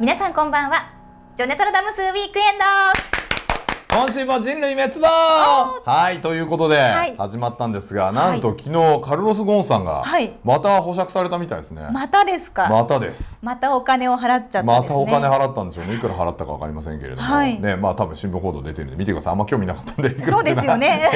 皆さんこんばんはジョネトロダムスウィークエンド今週も人類滅亡はいということで始まったんですが、はい、なんと昨日カルロス・ゴーンさんがまた保釈されたみたいですね、はい、またですかまたですまたお金を払っちゃった、ね、またお金払ったんでしょうねいくら払ったかわかりませんけれども、はい、ねまあ多分新聞報道出てるんで見てくださいあんま興味なかったんでそうですよね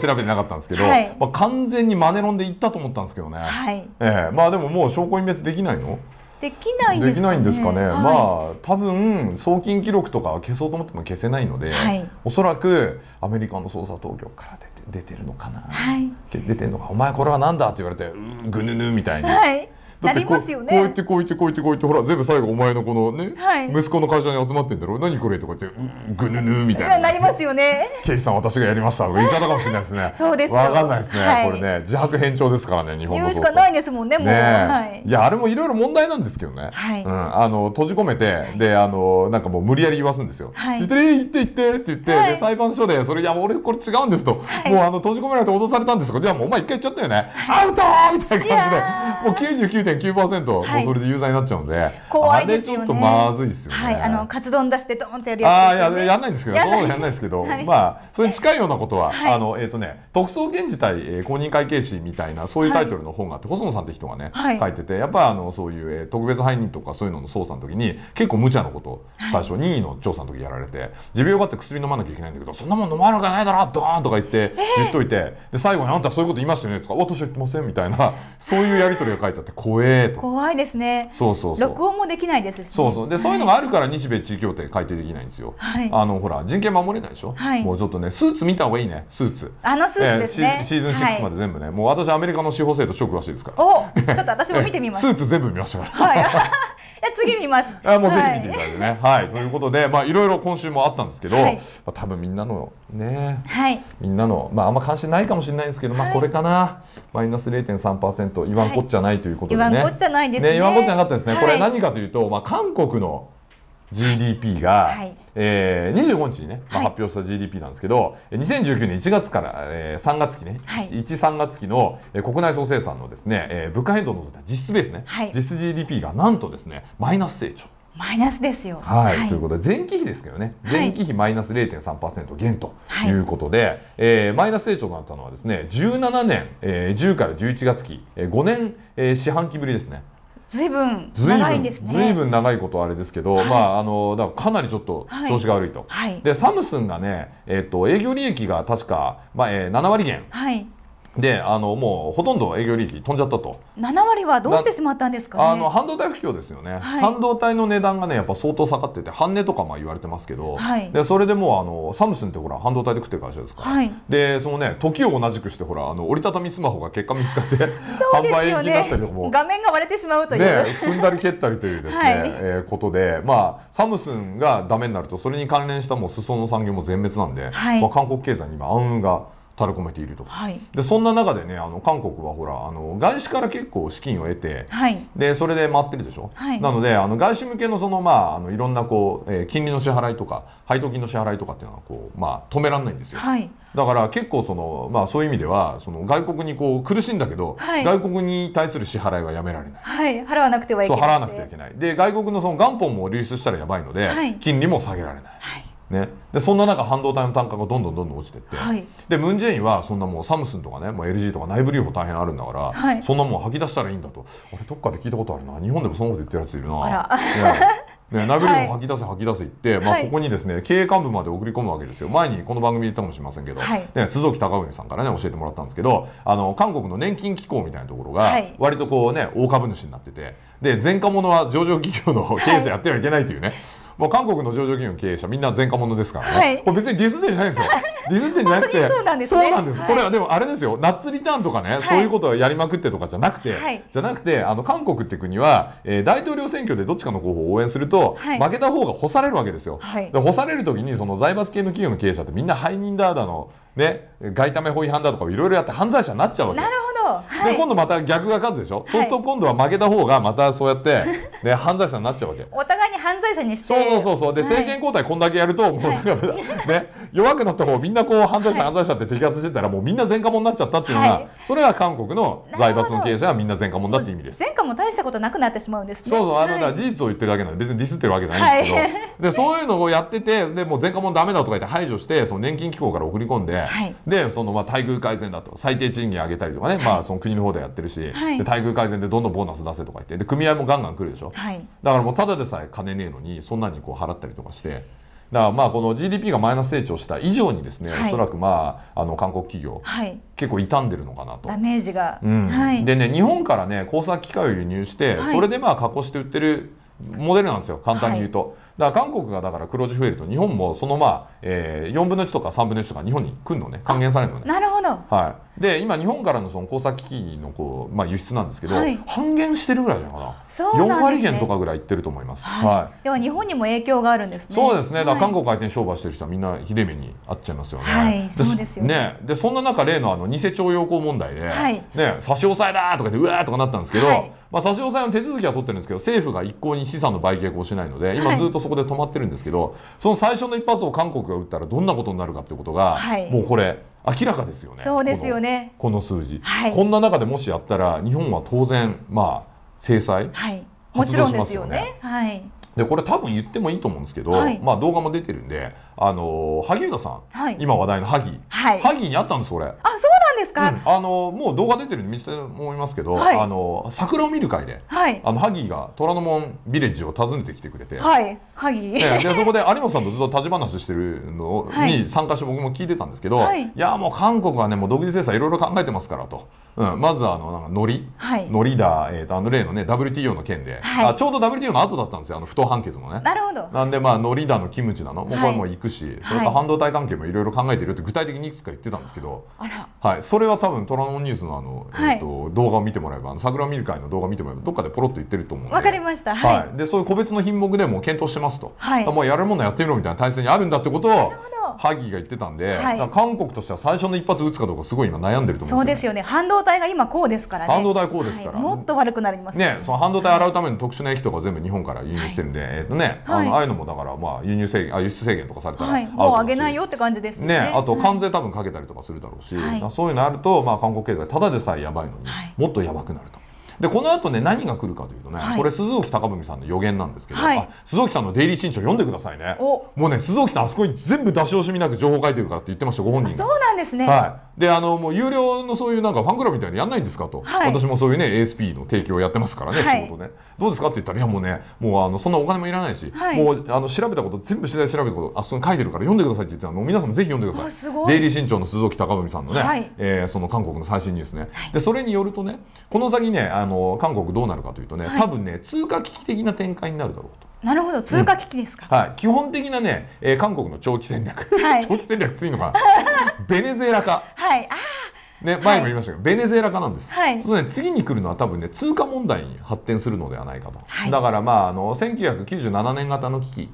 調べてなかったんですけど、まあ、完全にマネロンで行ったと思ったんですけどね、はいえー、まあでももう証拠隠滅できないのできないんですかね。できないんですかね。はい、まあ多分送金記録とか消そうと思っても消せないので、はい、おそらくアメリカの捜査当局から出て出てるのかな、はい、出てるのかお前これは何だって言われてぐぬぬみたいになりまこう、ね、こうやってこうやってこうやってこう言ってほら全部最後お前のこのね、はい、息子の会社に集まってんだろ何これとか言ってぐぬぬみたいななりますよねケイさん私がやりましたとか言っちゃったかもしれないですね そうですわかんないですね、はい、これね自白偏重ですからね日本の言うしかないですもんねもう、ねはい、いやあれもいろいろ問題なんですけどね、はい、うん、あの閉じ込めてであのなんかもう無理やり言わすんですよ、はい、言って言って言ってって言って、で裁判所でそれいや俺これ違うんですと、もうあの閉じ込められて脅されたんですかじゃあもうお前一回言っちゃったよね、アウトみたいな感じでもう99.9 0.9%、はもうそれで有罪になっちゃうんで、怖いですよね。あれちょっとまずいですよね。はい、あのカツ丼出してドンってやるやつ、ね、ああややんないんですけど、そうやんないですけど、はい、まあそれに近いようなことは、はい、あのえっ、ー、とね、特捜検事対、えー、公認会計士みたいなそういうタイトルの本があって、細野さんって人がね、書いてて、やっぱあのそういう、えー、特別背任とかそういうのの捜査の時に結構無茶なこと、最初任意の調査の時やられて、持病があって薬飲まなきゃいけないんだけど、そんなもん飲まなきゃないだろ、ドーンとか言って、えー、言っといて、で最後にあんたそういうこと言いましたよねとか、私は言ってませんみたいなそういうやり取りが書いてあって怖え怖えと怖いですねそうそう録音もできないですし、ね、そうそうで、はい、そういうのがあるから日米地位協定改定できないんですよ、はい、あのほら人権守れないでしょ、はい、もうちょっとねスーツ見た方がいいねスーツあのスーツですね、えー、シーズン6まで全部ね、もう私アメリカの司法制度超詳しいですからおちょっと私も見てみます スーツ全部見ましたからはい次見ます。あもうぜひ見ていただいてね。はい、ということで、まあいろいろ今週もあったんですけど、まあ多分みんなのね、はい、みんなのまああんま関心ないかもしれないんですけど、まあこれかな、マイナス0.3%言わんこっちゃないということでね。言わんこっちゃないですね。言わんこっちゃなかったですね。これ何かというと、まあ韓国の GDP が、はい、えー、25日にね、まあ、発表した GDP なんですけど、はい、2019年1月から、えー、3月期ね、はい、1、3月期の、えー、国内総生産のですね、えー、物価変動の実質ベースね、はい、実質 GDP がなんとですね、マイナス成長。マイナスですよ、はい、はい、ということで前期比ですけどね前期比マイナス0.3%減ということで、はい、えー、マイナス成長があったのはですね17年、えー、10から11月期、えー、5年、えー、四半期ぶりですね。ずいぶん長いんですねずいぶん長いことあれですけど、はい、まああのだからかなりちょっと調子が悪いと、はい、でサムスンがねえっ、ー、と営業利益が確かまあ、えー、7割減、はいであのもうほとんど営業利益飛んじゃったと7割はどうしてしまったんですか、ね、あの半導体不況ですよね、はい、半導体の値段がねやっぱ相当下がってて半値とかまあ言われてますけど、はい、でそれでもうあのサムスンってほら半導体で食ってる会社ですから、はい、でそのね時を同じくしてほらあの折りたたみスマホが結果見つかって、ね、販売延期になったりとかも画面が割れてしまうという、ね、踏んだり蹴ったりというですね、はい、えー、ことでまあサムスンがダメになるとそれに関連したもう裾野産業も全滅なんで、まあ、韓国経済に今暗雲が。垂れ込めていると、はい、でそんな中でねあの韓国はほらあの外資から結構資金を得て、はい、でそれで回ってるでしょ、はい、なのであの外資向けのその、まあ、あのいろんなこう、えー、金利の支払いとか配当金の支払いとかっていうのはこう、まあ、止められないんですよ、だから結構その、まあ、そういう意味ではその外国にこう苦しいんだけど、外国に対する支払いはやめられない、はい、払わなくてはいけないそう払わなくてはいけないで外国のその元本も流出したらやばいので、金利も下げられない。ね、でそんな中半導体の単価がどんどんどんどん落ちてって、はい、でムン・ジェインはそんなもうサムスンとかねもう LG とか内部留保大変あるんだから、はい、そんなもん吐き出したらいいんだとあれどっかで聞いたことあるな日本でもそんなこと言ってるやついるな。ね、殴りも吐き出せ、吐き出せ言って、まあ、ここにですね経営幹部まで送り込むわけですよ前にこの番組で言ったかもしれませんけど、はい、ね、鈴木貴文さんからね教えてもらったんですけどあの韓国の年金機構みたいなところが割とこうね大株主になっててで前科者は上場企業の経営者やってはいけないというね、もう韓国の上場企業の経営者みんな前科者ですからね、はい、これ別にディスニーじゃないんですよ ディスニーじゃなくてそうなんです、これはでもあれですよナッツリターンとかね、はい、そういうことをやりまくってとかじゃなくて、はい、じゃなくてあの韓国って国は、えー、大統領選挙でどっちかの候補を応援すると、負けた方が干されるわけですよ、で干される時にその財閥系の企業の経営者ってみんな背任だだのね外為法違反だとかいろいろやって犯罪者になっちゃうわけなるほどで今度また逆が勝つでしょ、はい、そうすると今度は負けた方がまたそうやって、ね、犯罪者になっちゃうわけお互いに犯罪者にしてそうそうそうそうで、はい、政権交代こんだけやるともう ね、弱くなった方みんなこう犯罪者、犯罪者って摘発してたらもうみんな前科者になっちゃったっていうのが、それが韓国の財閥の経営者はみんな前科者だって意味です前科も大したことなくなってしまうんです、ね、そうそうあの、はい、事実を言ってるだけなんで別にディスってるわけじゃないんですけど、でそういうのをやっててでもう前科者ダメだとか言って排除してその年金機構から送り込んで、でそのまあ待遇改善だと最低賃金上げたりとかね、まあはその国の方でやってるし、はい、で待遇改善でどんどんボーナス出せとか言ってで組合もガンガン来るでしょ、はい、だからもうただでさえ金ねえのにそんなにこう払ったりとかして。だからまあこの GDP がマイナス成長した以上にですね、はい、おそらくまああの韓国企業、はい、結構傷んでるのかなとダメージが、うんはい、でね日本からね工作機械を輸入して、それでまあ加工して売ってるモデルなんですよ簡単に言うと、だから韓国がだから黒字増えると日本もそのまあ、えー、4分の1とか3分の1とか日本に来るのね還元されるのねなるほど、はい、で今日本からのその工作機器のこう、まあ、輸出なんですけど、はい、半減してるぐらいじゃないかな四、ね、4割減とかぐらいいってると思います、はい、では日本にも影響があるんですねそうですねだから韓国回転商売してる人はみんなひでめにあっちゃいますよね、はい、そうですよねでそんな中例のあの偽徴用工問題で、はい、ね、差し押さえだとかでうわーとかなったんですけど、まあ、差し押さえの手続きは取ってるんですけど政府が一向に資産の売却をしないので今ずっとそこで止まってるんですけど、その最初の一発を韓国が打ったらどんなことになるかってことが、もうこれ明らかですよね。そうですよね。この数字、はい、こんな中でもしやったら日本は当然まあ制裁、はい、もちろんですよね。はい。でこれ多分言ってもいいと思うんですけど、はい、まあ動画も出てるんであの萩生田さん、はい、今話題の萩、はい、萩にあったんです俺あそうなんですか、うん、あのもう動画出てるで見せて思いますけど、はい、あの桜を見る会で、はい、あの萩が虎ノ門ビレッジを訪ねてきてくれてはい萩、ね、でそこで有本さんとずっと立ち話してるのに参加して僕も聞いてたんですけど、い、やもう韓国はねもう独自制裁いろいろ考えてますからと。うん、まずあのなんかノリ、はい、ノリだ、えーと、ンドレ例のね WTO の件で、はい、あちょうど WTO の後だったんですよあの不当判決もねなるほどなんでまあノリだのキムチだの、もうこれも行くしそれから半導体関係もいろいろ考えてるって具体的にいくつか言ってたんですけど、はい、それは多分虎ノ門ニュースのあの、えー、と動画を見てもらえばあの桜見る会の動画を見てもらえばどっかでポロッと言ってると思うのでわかりました、はいでそういう個別の品目でも検討してますと、はい、もうやるものやってみろみたいな体制にあるんだってことをハギが言ってたんで、はい、韓国としては最初の一発打つかどうかすごい今悩んでると思うんですよ、ね、そうですよね半導体が今こうですからね半導体こうですから、はい、もっと悪くなりますね、その半導体洗うための特殊な液とか全部日本から輸入してるんで、はい、えっ、ー、とね、あのああいうのもだからまあ輸入制限あ輸出制限とかされたら、はい、もう上げないよって感じですねねあと関税多分かけたりとかするだろうし、そういうのあるとまあ韓国経済ただでさえやばいのに、もっとやばくなると。でこの後ね何が来るかというとね、はい、これ鈴木貴文さんの予言なんですけど、はい、鈴木さんの「デイリー新潮」読んでくださいねもうね鈴木さんあそこに全部出し惜しみなく情報書いてるからって言ってましたご本人がそうなんですね、はい、であのもう有料のそういうなんかファンクラブみたいなやんないんですかと、はい、私もそういうね ASP の提供やってますからね、仕事ねどうですかって言ったらいやもうねもうあのそんなお金もいらないし、もうあの調べたこと全部取材調べたことあそこに書いてるから読んでくださいって言ってたの皆さんもぜひ読んでください「デイリー新潮」の鈴木貴文さんのね、はい、えー、その韓国の最新ニュースね、でそれによるとねこの先ねああの韓国どうなるかというとね、はい、多分ね通貨危機的な展開になるだろうと。なるほど通貨危機ですか、うん、はい、基本的なね、えー、韓国の長期戦略、はい、長期戦略ついのかな ベネズエラ化はいあね、前も言いましたけど、はい、ベネズエラ化なんです、はい、そうね、次に来るのは多分ね通貨問題に発展するのではないかと、はい、だからまああの1997年型の危機、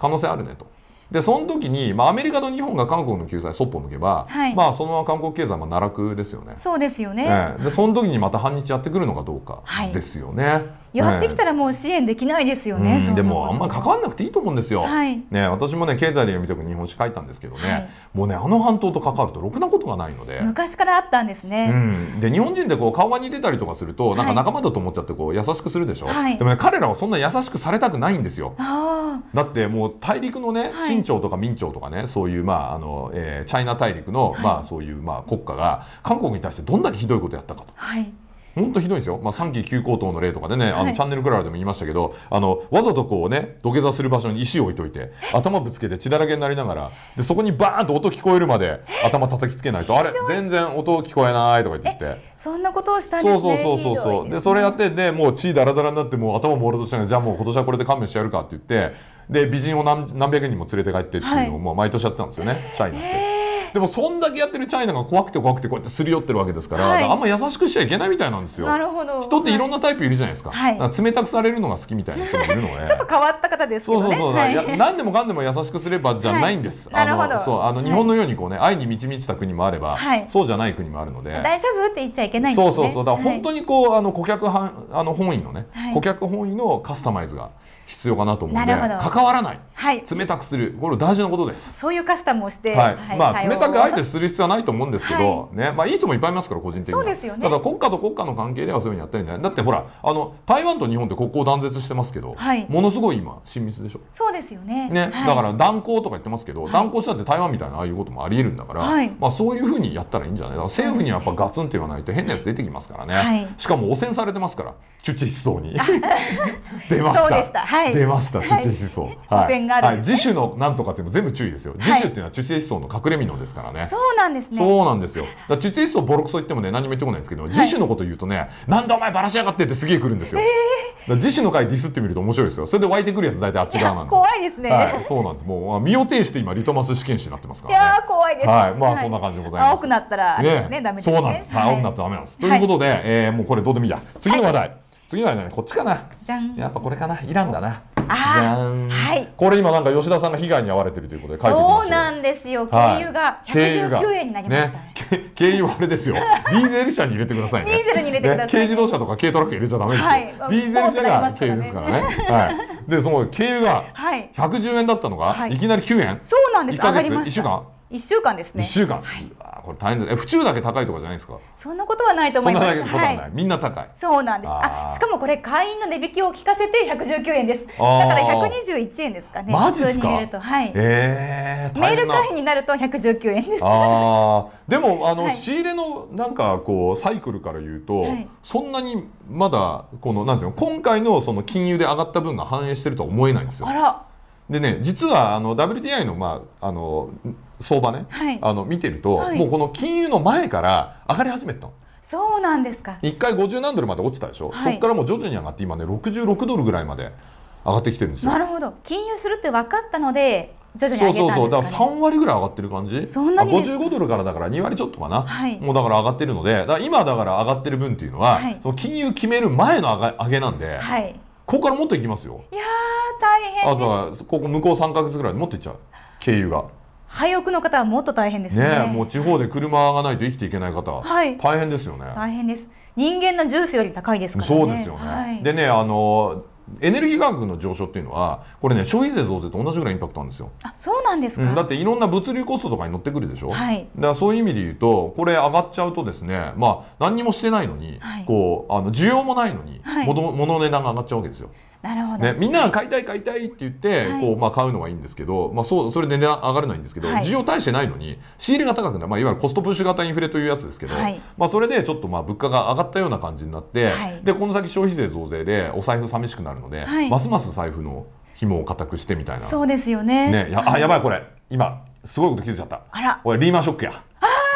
可能性あるねとでその時に、まあ、アメリカと日本が韓国の救済そっぽ向けば、はい、まあ、そのまま韓国経済も奈落ですよね。そうですよね、えでその時にまた反日やってくるのかどうかですよね。はい、やってきたらもう支援できないですよね、うでもあんまり関わらなくていいと思うんですよ。はい、ね、私もね経済で読み解く日本史書いたんですけどね、もうねあの半島と関わるとろくなことがないので昔からあったんですね、うん、で日本人でこう顔が似てたりとかするとなんか仲間だと思っちゃってこう優しくするでしょ、はい、でもね彼らはそんな優しくされたくないんですよ。あだってもう大陸のね清朝とか明朝とかね、はい、そういうまああの、えー、チャイナ大陸の、まあそういうまあ国家が韓国に対してどんだけひどいことやったかと。はい本当ひどいんですよ、まあ、3期急行等の例とかでね、あのチャンネルクララでも言いましたけど、あのわざとこうね、土下座する場所に石を置いといて、頭ぶつけて血だらけになりながら、でそこにバーンと音聞こえるまで頭叩きつけないと、あれ、全然音聞こえないとか言って。そんなことをした、ね、そうそうそうそうそうで、ね、それやってでもう血だらだらになってもう頭もろとしてじゃあもう今年はこれで勘弁してやるかって言ってで美人を何何百人も連れて帰ってっていうのをもう毎年やってたんですよね、はい、チャイナって。でもそんだけやってるチャイナが怖くて怖くてこうやってすり寄ってるわけですから、はい、からあんま優しくしちゃいけないみたいなんですよなるほど人っていろんなタイプいるじゃないですかはい、か冷たくされるのが好きみたいな人もいるのね、ちょっと変わった方ですけど、ね、そうそうそう、はい、何でもかんでも優しくすればじゃないんです、あのそうあの日本のようにこうね、愛に満ち満ちた国もあれば、そうじゃない国もあるので大丈夫って言っちゃいけないんです、ね、そうそうそうだから本当にこう、あの顧客はあの本位のね、顧客本位のカスタマイズが、必要かなと思うので関わらない、はい、冷たくするこれ大事なことですそういうカスタムをして、はい、はい、まあ、冷たくあえてする必要はないと思うんですけど、はい、ねまあ、いい人もいっぱいいますから個人的にそうですよ、ね、ただ国家と国家の関係ではそういうふうにやってるんじゃないだってほらあの台湾と日本って国交断絶してますけど、はい、ものすごい今親密でしょそうですよねね、だから断交とか言ってますけど、断交したって台湾みたいなああいうこともありえるんだから、まあ、そういうふうにやったらいいんじゃないだから政府にはやっぱガツンって言わないと変なやつ出てきますからね、しかも汚染されてますからチュチそうに 出ましたそうでした、はい出ました、チュチェ思想。はい。はい、自主のなんとかっていうの全部注意ですよ。自主っていうのはチュチェ思想の隠れ身のですからね。そうなんですね。そうなんですよ。だチュチェ思想ボロクソ言ってもね、何も言ってこないんですけど、自主のこと言うとね、なんでお前ばらしやがってってすげえ来るんですよ。えー、自主の回ディスってみると面白いですよ。それで湧いてくるやつ大体あっち側なんで。怖いですね。はい、そうなんです。もう身を挺して今リトマス試験紙になってますから、ね。いや怖いです。はい。まあそんな感じでございます。青くなったらね、ね、ダメですね。そうなんです。青くなったらダメなんです。ということで、えー、もうこれどうでもいいや。次の話題。次のねこっちかなやっぱこれかなイランだなはい、これ今なんか吉田さんが被害に遭われてるということでそうなんですよ軽油が119円になりましたね、はいね、あれですよ ディーゼル車に入れてくださいねディーゼルに入れてください、ね、軽自動車とか軽トラック入れちゃダメですよ、はい、ディーゼル車が軽油ですからねはいでその軽油が110円だったのがいきなり9円、そうなんです上がりました1週間一週間ですね。一週間。はい、これ大変です。え、府中だけ高いとかじゃないですか。そんなことはないと思います。そんなことはない。はい、みんな高い。そうなんです。あしかもこれ会員の値引きを聞かせて百十九円です。だから百二十一円ですかね。マジですか。はい。ええー、メール会員になると百十九円です。ああ、でもあの、はい、仕入れのなんかこうサイクルから言うと、はい、そんなにまだこのなんていうの今回のその金融で上がった分が反映してるとは思えないんですよ。あら。でね、実はあの WTI の,、まあ、あの相場ね、はい、あの見てると、はい、もうこの金融の前から上がり始めたの。そうなんですか1回50何ドルまで落ちたでしょ、はい、そこからもう徐々に上がって今ね66ドルぐらいまで上がってきてるんですよなるほど金融するって分かったので徐々に上げたんですか、ね、そうそうだから3割ぐらい上がってる感じそんなにです55ドルからだから2割ちょっとかな、はい、もうだから上がってるのでだ今だから上がってる分っていうのは、はい、その金融決める前の上が上げなんで、はい、ここからもっといきますよいや大変あとはここ向こう3か月ぐらいでもっといっちゃう経由が。廃屋の方はもっと大変ですね、ね、もう地方で車がないと生きていけない方、はい、大変ですよね大変です人間のジュースより高いです、ね、そうですよね、はい、でねあのエネルギー価格の上昇っていうのはこれね消費税増税と同じぐらいインパクトあるんですよあそうなんですか、うん、だっていろんな物流コストとかに乗ってくるでしょ、はい、だからそういう意味で言うとこれ上がっちゃうとですねまあ何にもしてないのに、はい、こうあの需要もないのに、はい、物の値段が上がっちゃうわけですよなるほどね、みんな買いたい買いたいって言って、はい、こうまあ、買うのはいいんですけど、まあ、そうそれ値段上がらないんですけど、はい、需要大してないのに仕入れが高くなる、まあ、いわゆるコストプッシュ型インフレというやつですけど、はい、まあ、それでちょっとまあ物価が上がったような感じになって、でこの先消費税増税でお財布寂しくなるので、ますます財布の紐を固くしてみたいなそうですよねねやあやばいこれ今すごいこと気づいちゃったあらこれリーマンショックや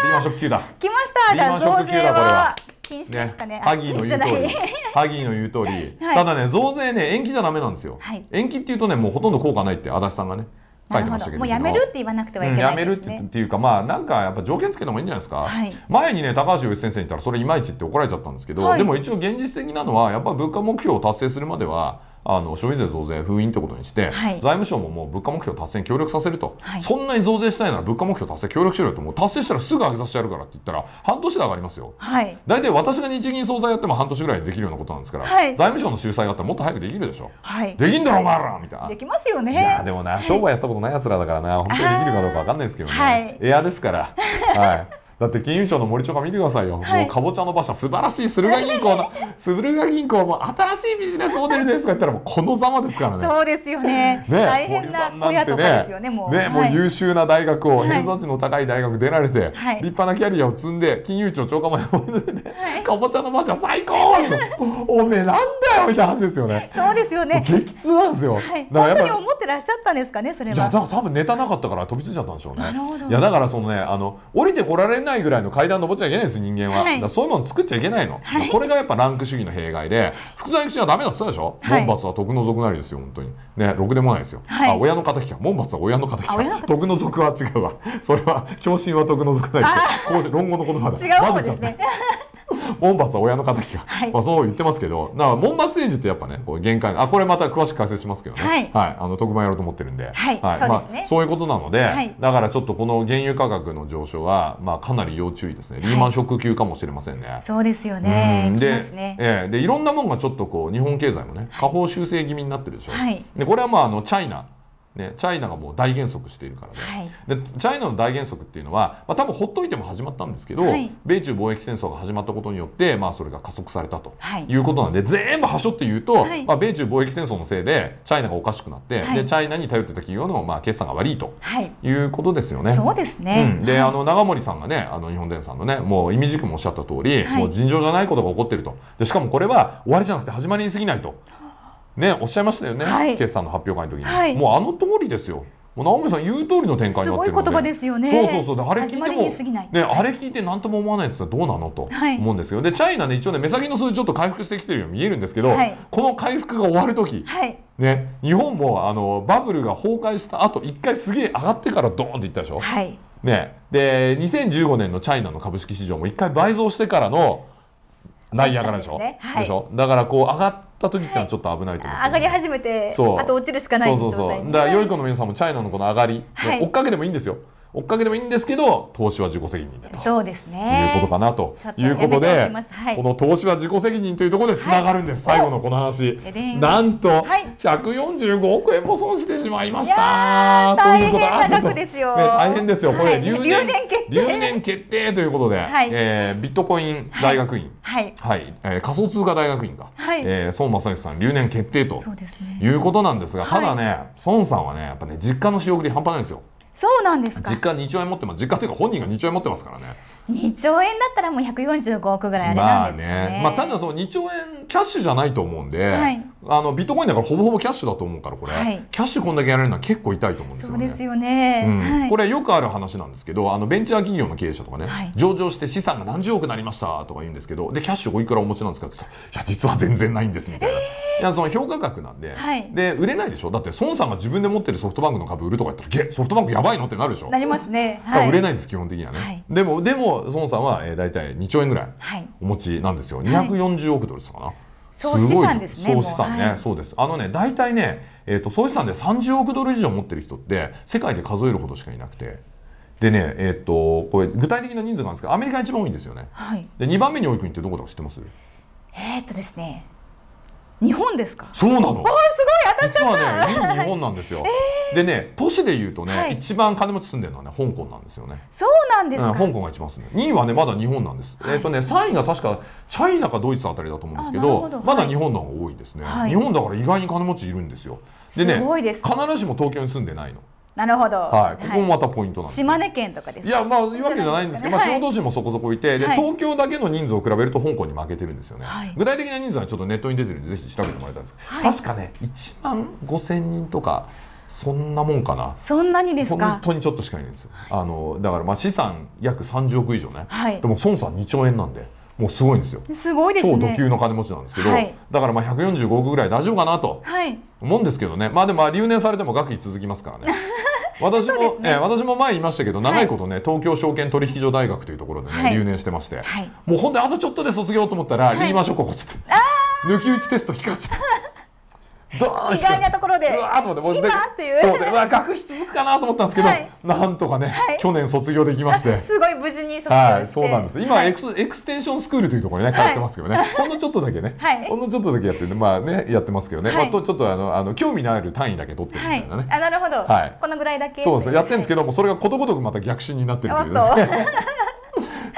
リーマンショック級だ来ましたじゃあこれはですかね。ハギーの言う通り、ハギーの言う通り、ただね、増税ね、延期じゃだめなんですよ、延期っていうとね、もうほとんど効果ないって、足立さんがね。書いてましたけどもうやめるって言わなくてはいけない、やめるってっていうかまあなんかやっぱ条件つけてもいいんじゃないですか、前にね高橋先生に言ったらそれいまいちって怒られちゃったんですけど、でも一応現実的なのはやっぱり物価目標を達成するまではあの消費税増税封印ってことにして、はい、財務省ももう物価目標達成に協力させると、はい、そんなに増税したいなら物価目標達成協力しろよともう達成したらすぐ上げさせてやるからって言ったら半年で上がりますよ、はい、大体私が日銀総裁やっても半年ぐらいでできるようなことなんですから、財務省の仲裁があったらもっと早くできるでしょ、はい、できんだろお前らみたいなできますよねいやでもな商売やったことないやつらだからな本当にできるかどうか分かんないですけどね、エアですからはいだって金融庁の森長が見てくださいよ、はい、もうかぼちゃの馬車素晴らしい駿河銀行の駿河銀行も新しいビジネスモデルですとか言ったらもうこのざまですからねそうですよねね大変な小屋とかですよね、ね、もう、ねはい、もう優秀な大学を偏差値の高い大学出られて、はい、立派なキャリアを積んで金融庁長官まで追い出て、かぼちゃの馬車最高おめえなんだよみたいな話ですよねそうですよね激痛なんですよ、本当に思ってらっしゃったんですかねそれはじゃあ多分ネタなかったから飛びついちゃったんでしょうねいやだからそのねあの降りてこられないないぐらいの階段登っちゃいけないんです人間は、はい、そういうもの作っちゃいけないの、はい、これがやっぱランク主義の弊害で福沢諭吉はダメだって言ったでしょ、はい、門閥は徳の族なりですよ本当にねろくでもないですよ、はい、あ親の敵か門閥は親の敵か徳の族は違うわそれは共振は徳の族なりです論語の言葉だ違う方ですねンバスは親の敵が、はい、まあ、そう言ってますけどだから門罰政治ってやっぱねこう限界あこれまた詳しく解説しますけどね、はい、はい、あの特番やろうと思ってるんで、そう、まあ、そういうことなので、だからちょっとこの原油価格の上昇は、まあ、かなり要注意ですねリーマンショック級かもしれませんね。そうですよねでね、えー、でいろんなもんがちょっとこう日本経済もね下方修正気味になってるでしょ。はい、でこれはまああのチャイナね、チャイナがもう大減速しているからね、はい、でチャイナの大減速っていうのは、まあ、多分ほっといても始まったんですけど、はい、米中貿易戦争が始まったことによって、まあ、それが加速されたということなんで、はい、全部はしょって言うと、まあ、米中貿易戦争のせいでチャイナがおかしくなって、でチャイナに頼ってた企業の、まあ、決算が悪いということですよね。そうですね、うん、であの永森さんがねあの日本電産のねもう意味軸もおっしゃった通り、もう尋常じゃないことが起こってるとでしかもこれは終わりじゃなくて始まりに過ぎないと。ね、おっしゃいましたよね、はい、決算の発表会の時に、はい、もうあの通りですよ。もう直美さん言う通りの展開になってるので、すごい言葉ですよね。そうそうそう。あれ聞いてもねあれ聞いて何とも思わないですがどうなのと思うんですよ。はい、でチャイナね一応ね目先の数字ちょっと回復してきてるように見えるんですけど、はい、この回復が終わる時、はい、ね日本もあのバブルが崩壊した後一回すげえ上がってからドーンっていったでしょ。はい、ねで2015年のチャイナの株式市場も一回倍増してからのない上がらでしょ、ねはい、でしょだからこう上がった時ってのはちょっと危ないと思う、はい、上がり始めてそうあと落ちるしかないそうそうそうだから良い子の皆さんもチャイナのこの上がり、追っかけてもいいんですよ追っかけでもいいんですけど投資は自己責任でとそうですねいうことかなということで、はい、この投資は自己責任というところでつながるんです、はい、最後のこの話なんと145億円も損してしまいました、ということ大変な額ですよ、ね、大変ですよこれ留年,、留年決定ということで、はい、えー、ビットコイン大学院はい、はいえー、仮想通貨大学院が、はいえー、孫正義さん留年決定と、ね、いうことなんですがただね、孫さんはねやっぱね実家の仕送り半端ないんですよそうなんですか実家2兆円持ってます実家というか本人が二兆円持ってますからね2兆円だったらもう145億ぐらいあれなんですよね,、まあね、まあ、ただその2兆円キャッシュじゃないと思うんで、はい、あのビットコインだからほぼほぼキャッシュだと思うからこれ、はい、キャッシュこんだけやられるのは結構痛いと思うんですよね。そうですよね、うんはい、これよくある話なんですけどあのベンチャー企業の経営者とかね、上場して資産が何十億になりましたとか言うんですけどでキャッシュおいくらお持ちなんですかって言ったら いや実は全然ないんですみたいな。えーいやその評価額なんではい、で売れないでしょだって孫さんが自分で持ってるソフトバンクの株売るとか言ったらソフトバンクやばいのってなるでしょなりますね、はい、売れないんです基本的にはね、はい、でもでも孫さんは、えー、大体2兆円ぐらいお持ちなんですよ、はい、240億ドルですかな、はい総資産ですね。総資産ね、はい、そうです。あのね、大体ね、えっ、ー、と総資産で三十億ドル以上持ってる人って世界で数えるほどしかいなくて。でね、えっ、ー、とこれ具体的な人数なんですけど、アメリカ一番多いんですよね。はい、で、二番目に多い国ってどこだか知ってます？えっとですね、日本ですかそうなのおすごい当たっはね日本なんですよ、えー、でね都市でいうとね、はい、一番金持ち住んでるのはね香港なんですよねそうなんです、うん、香港が一番住んでる2位はねまだ日本なんです、はい、えっ、ー、とね3位が確かチャイナかドイツあたりだと思うんですけど、はまだ日本の方が多いですね、日本だから意外に金持ちいるんですよでね必ずしも東京に住んでないのなるほど、はい、ここもまたポイントなんです、島根県とかですいやまあいうわけじゃないんですけど、まあ、地方都市もそこそこいて、で東京だけの人数を比べると香港に負けてるんですよね、具体的な人数はちょっとネットに出てるんでぜひ調べてもらいたいんですけど、確かね1万5000人とかそんなもんかなそんなにですか本当にちょっとしかいないんですよ、あのだからまあ資産約30億以上ね、はい、でも孫さん2兆円なんで。もうすごいんですよすごいですね超ド級の金持ちなんですけど、はい、だからまあ145億ぐらい大丈夫かなと思うんですけどね、はい、まあでも留年されても学費続きますからね 私も、ね、えー、私も前言いましたけど長いことね、はい、東京証券取引所大学というところでね、はい、留年してまして、はい、もうほんであとちょっとで卒業と思ったら、リーマンショック起こっちって抜き打ちテスト引かっちゃって。ドーン意外なところでうわーと思ってもう今っていうそうでうわ学費続くかなと思ったんですけど、はい、なんとかね、はい、去年卒業できまして すごい無事に卒業はいそうなんです今、はい、エクスエクステンションスクールというところにね通ってますけどね、ほんのちょっとだけね、ほんのちょっとだけやってまあねやってますけどね、まあとちょっとあのあの興味のある単位だけ取ってるみたいなね、あなるほど、はい、このぐらいだけそうですねやってるんですけどもそれがことごとくまた逆進になってるという、ね、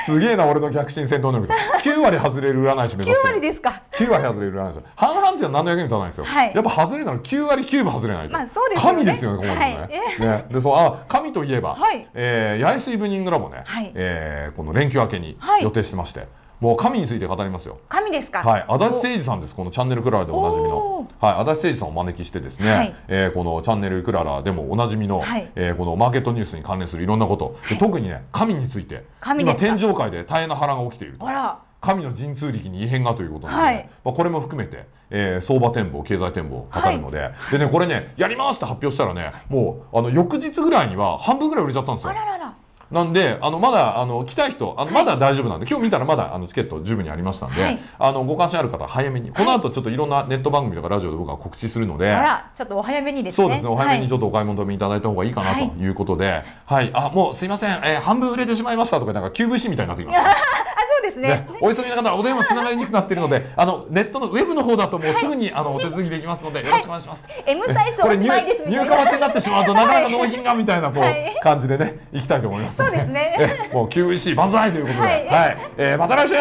すげえな俺の逆進戦闘能力9割外れる占い師目指して9割ですか9割外れる占い師半々っていうのは何の役に立たないですよ、はい、やっぱ外れるなら九割九分外れないまあそうですね、神ですよねここまでね,、はい、ねでそうあ神といえば、はいえー、八重洲イブニングラボね、はいえー、この連休明けに予定してまして、はいもう神について語りますよ。神ですか。はい、足立誠二さんです。このチャンネルクララでおなじみの。はい、足立誠二さんをお招きしてですね、はい、えー、このチャンネルクララでもおなじみの、はい、えー、このマーケットニュースに関連するいろんなこと、はい、特にね、神について、今天上界で大変な波乱が起きていると。神の神通力に異変がということなので、はい、まあ、これも含めて、えー、相場展望経済展望を語るので、はい、でねこれねやりますって発表したらねもうあの翌日ぐらいには半分ぐらい売れちゃったんですよ。あらららなんで、あの、まだ、あの、来たい人、あの、まだ大丈夫なんで、今日見たらまだ、あの、チケット十分にありましたんで、はいあの、ご関心ある方は早めに、この後ちょっといろんなネット番組とかラジオで僕は告知するので、あら、ちょっとお早めにですね。そうですね、お早めにちょっとお買い求めいただいた方がいいかなということで、はい、あ、もうすいません、えー、半分売れてしまいましたとか、なんか QVC みたいになってきました、ですねお急ぎの方お電話つながりにくくなっているのであのネットのウェブの方だともうすぐに、あのお手続きできますのでよろしくお願いします、M サイズおしまいです入荷待ちになってしまうとなかなか納品がみたいなこう、感じでねいきたいと思います、そうですね もう QEC 万歳ということで、はいはえまた来週